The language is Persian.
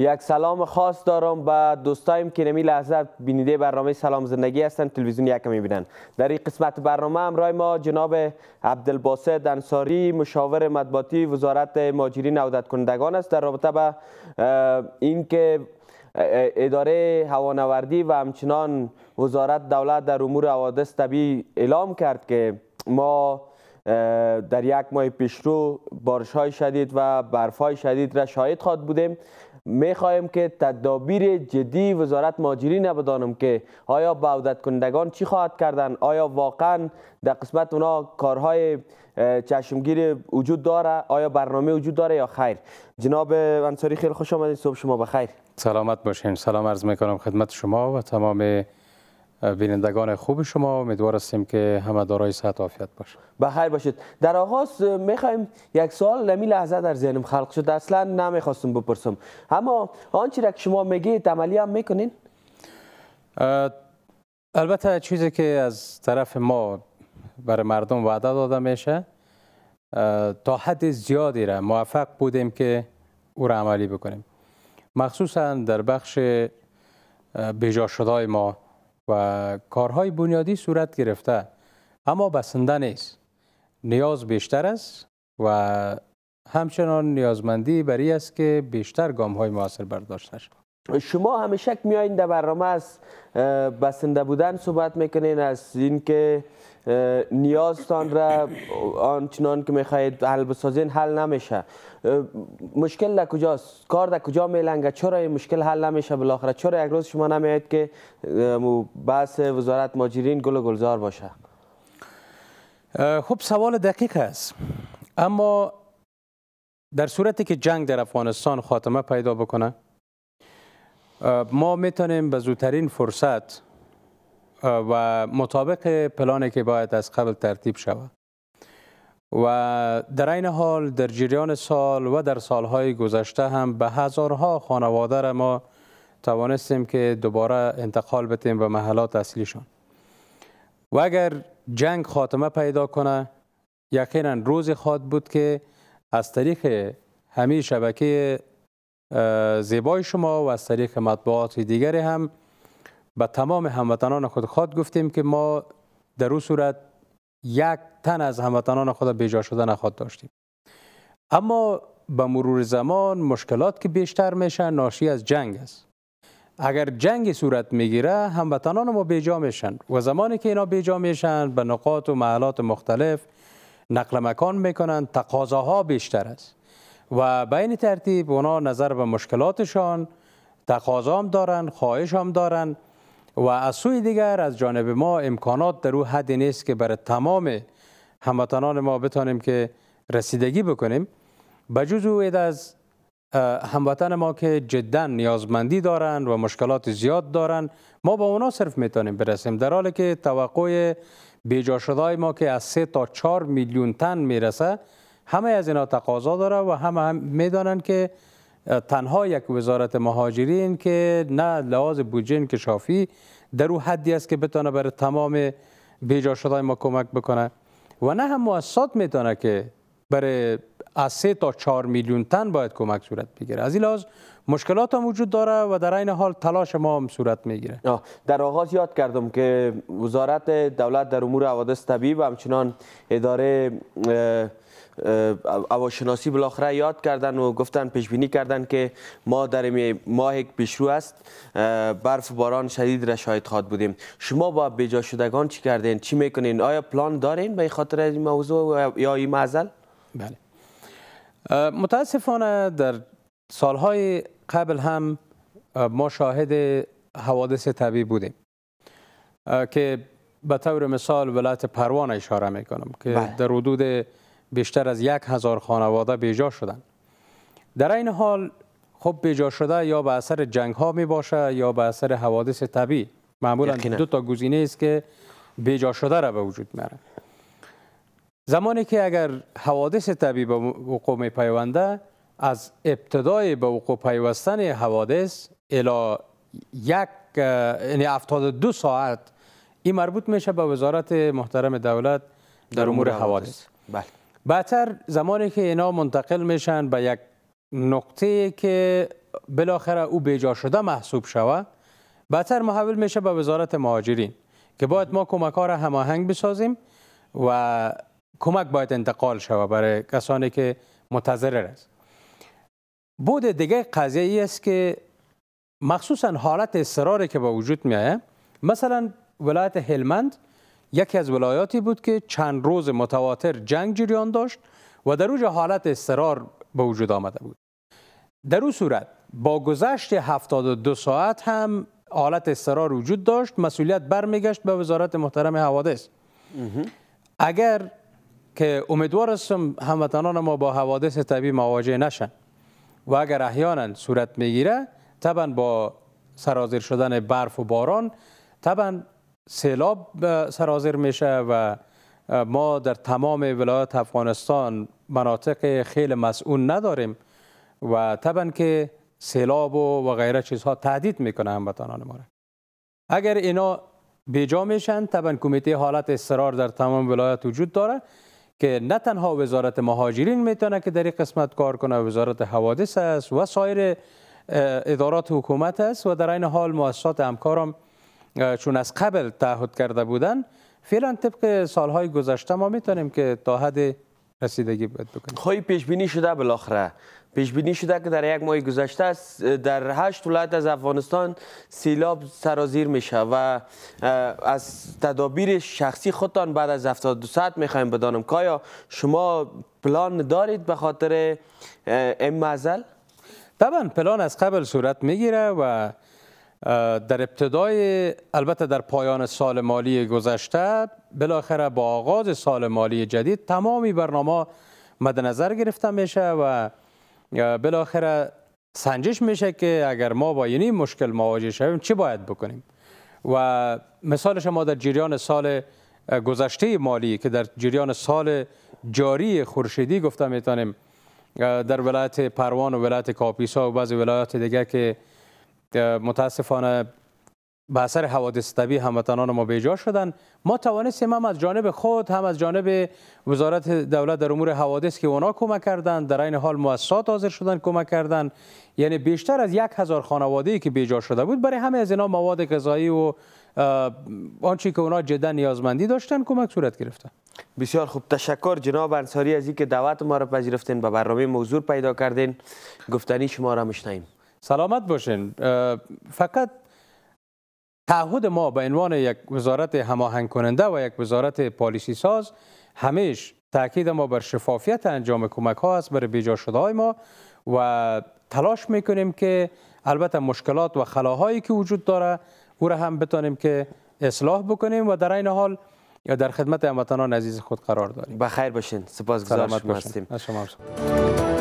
یک سلام خاص دارم به دوستایم که نمی لحظه بینیده برنامه سلام زندگی هستن تلویزیون یک بینن. در این قسمت برنامه همراه ما جناب عبدالباسد انصاری مشاور مدباتی وزارت ماجری نودت کنندگان است در رابطه به اینکه اداره هوانوردی و همچنان وزارت دولت در امور حوادث طبیعی اعلام کرد که ما در یک ماه پیشرو بارش های شدید و برف های شدید را شاهد خواد بودیم خواهیم که تدابیر جدی وزارت ماجرین بدانم که آیا به عودت کنندگان چی خواهد کردن آیا واقعا در قسمت اونا کارهای چشمگیر وجود داره آیا برنامه وجود داره یا خیر جناب انصاری خیلی خوش آمدید صبح شما بخیر سلامت باشین سلام عرض میکنم خدمت شما و تمام بینندگان خوب شما امیدوار هستیم که همه دارای صحت و عافیت باشید به خیر باشید در آغاز میخوایم یک سال نمی لحظه در ذهنم خلق شد اصلا نمیخواستم بپرسم اما آنچه را که شما میگید عملی هم میکنین البته چیزی که از طرف ما برای مردم وعده داده میشه تا حد زیادی را موفق بودیم که او را عملی بکنیم مخصوصا در بخش بیجا شدای ما و کارهای بنیادی صورت گرفته اما بسنده نیست نیاز بیشتر است و همچنان نیازمندی برای است که بیشتر گام های موثر برداشته شد شما همیشه میایین در برنامه از بسنده بودن صحبت میکنین از اینکه نیازتان را آنچنان که میخواهید حل بسازین حل نمیشه مشکل در کجاست کار در کجا میلنگه چرا این مشکل حل نمیشه بالاخره چرا یک روز شما نمیاد که بحث وزارت ماجرین گل و گلزار باشه خب سوال دقیق است اما در صورتی که جنگ در افغانستان خاتمه پیدا بکنه ما میتونیم به زودترین فرصت و مطابق پلانی که باید از قبل ترتیب شود و در این حال در جریان سال و در سالهای گذشته هم به هزارها خانواده را ما توانستیم که دوباره انتقال بتیم به محلات اصلیشان و اگر جنگ خاتمه پیدا کنه یقینا روزی خواد بود که از طریق همین شبکه زیبای شما و از طریق مطبوعات دیگری هم به تمام هموطنان خود خود گفتیم که ما در او صورت یک تن از هموطنان خود بیجا شده نخواد داشتیم اما به مرور زمان مشکلات که بیشتر میشه ناشی از جنگ است اگر جنگ صورت میگیره هموطنان ما بیجا میشن و زمانی که اینا بیجا میشن به نقاط و محلات مختلف نقل مکان میکنن تقاضاها بیشتر است و به این ترتیب اونا نظر به مشکلاتشان تقاضا هم دارن خواهش هم دارن و از سوی دیگر از جانب ما امکانات در او حدی نیست که برای تمام هموطنان ما بتانیم که رسیدگی بکنیم بجز او از هموطن ما که جدا نیازمندی دارند و مشکلات زیاد دارند ما با اونا صرف میتونیم برسیم در حالی که توقع بیجا شدای ما که از سه تا چهار میلیون تن میرسه همه از اینا تقاضا داره و همه هم میدانند که تنها یک وزارت مهاجرین که نه لحاظ بودجه انکشافی در او حدی است که بتانه برای تمام بیجا شدای ما کمک بکنه و نه هم مؤسسات میتونه که برای از سه تا 4 میلیون تن باید کمک صورت بگیره از این لحاظ مشکلات هم وجود داره و در این حال تلاش ما هم صورت میگیره در آغاز یاد کردم که وزارت دولت در امور حوادث طبیعی و همچنان اداره هواشناسی بالاخره یاد کردن و گفتن پیش بینی کردن که ما در ماه پیشرو است برف باران شدید را شاید خواهد بودیم شما با بجا شدگان چی کردین چی میکنین آیا پلان دارین به خاطر این موضوع یا این معزل بله متاسفانه در سالهای قبل هم ما شاهد حوادث طبیعی بودیم که به طور مثال ولایت پروان اشاره می کنم که بله. در حدود بیشتر از یک هزار خانواده بیجا شدن در این حال خب بیجا شده یا به اثر جنگ ها می باشه یا به اثر حوادث طبیعی معمولا دو تا گزینه است که بیجا شده را به وجود میاره زمانی که اگر حوادث طبیعی به وقوع پیونده از ابتدای به وقوع پیوستن حوادث الی یک یعنی 72 ساعت این مربوط میشه به وزارت محترم دولت در امور حوادث بله بعدتر زمانی که اینا منتقل میشن به یک نقطه که بالاخره او بیجا شده محسوب شوه بعدتر محول میشه به وزارت مهاجرین که باید ما کمک ها را هماهنگ بسازیم و کمک باید انتقال شوه برای کسانی که متضرر است بود دیگه قضیه ای است که مخصوصا حالت اصراری که با وجود آید مثلا ولایت هلمند یکی از ولایاتی بود که چند روز متواتر جنگ جریان داشت و در اوج حالت اصرار به وجود آمده بود در او صورت با گذشت 72 ساعت هم حالت اصرار وجود داشت مسئولیت برمیگشت به وزارت محترم حوادث اگر که امیدوار هستم هموطنان ما با حوادث طبیعی مواجه نشن و اگر احیانا صورت میگیره طبعا با سرازیر شدن برف و باران طبعا سیلاب سرازیر میشه و ما در تمام ولایت افغانستان مناطق خیلی مسئول نداریم و طبعا که سیلاب و, و غیره چیزها تهدید میکنه هموطنان ما اگر اینا بیجا میشن طبعا کمیته حالت استرار در تمام ولایت وجود داره که نه تنها وزارت مهاجرین میتونه که در این قسمت کار کنه وزارت حوادث است و سایر ادارات حکومت است و در این حال مؤسسات همکارم چون از قبل تعهد کرده بودن فعلا طبق سالهای گذشته ما میتونیم که تا حد رسیدگی باید خواهی خب، پیش بینی شده بالاخره پیش بینی شده که در یک ماه گذشته در هشت ولایت از افغانستان سیلاب سرازیر میشه و از تدابیر شخصی خودتان بعد از 72 ساعت میخوایم بدانم کایا شما پلان دارید به خاطر این معزل؟ طبعا پلان از قبل صورت میگیره و در ابتدای البته در پایان سال مالی گذشته بالاخره با آغاز سال مالی جدید تمامی برنامه مد نظر گرفته میشه و بالاخره سنجش میشه که اگر ما با یعنی مشکل مواجه شویم چی باید بکنیم و مثالش شما در جریان سال گذشته مالی که در جریان سال جاری خورشیدی گفتم میتونیم در ولایت پروان و ولایت کاپیسا و بعضی ولایت دیگه که متاسفانه به اثر حوادث طبیعی هموطنان ما بیجا شدند ما توانستیم هم از جانب خود هم از جانب وزارت دولت در امور حوادث که اونا کمک کردند در این حال مؤسسات حاضر شدن کمک کردند یعنی بیشتر از یک هزار خانواده ای که بیجا شده بود برای همه از اینا مواد غذایی و آنچه که اونا جدا نیازمندی داشتن کمک صورت گرفتن بسیار خوب تشکر جناب انصاری از اینکه دعوت ما را پذیرفتین به برنامه موضوع پیدا کردین گفتنی شما را مشنیم سلامت باشین فقط تعهد ما به عنوان یک وزارت هماهنگ کننده و یک وزارت پالیسی ساز همیش تاکید ما بر شفافیت انجام کمک ها است بر بیجا شده های ما و تلاش میکنیم که البته مشکلات و خلاهایی که وجود داره او را هم بتانیم که اصلاح بکنیم و در این حال یا در خدمت هموطنان عزیز خود قرار داریم بخیر باشین از شما هستیم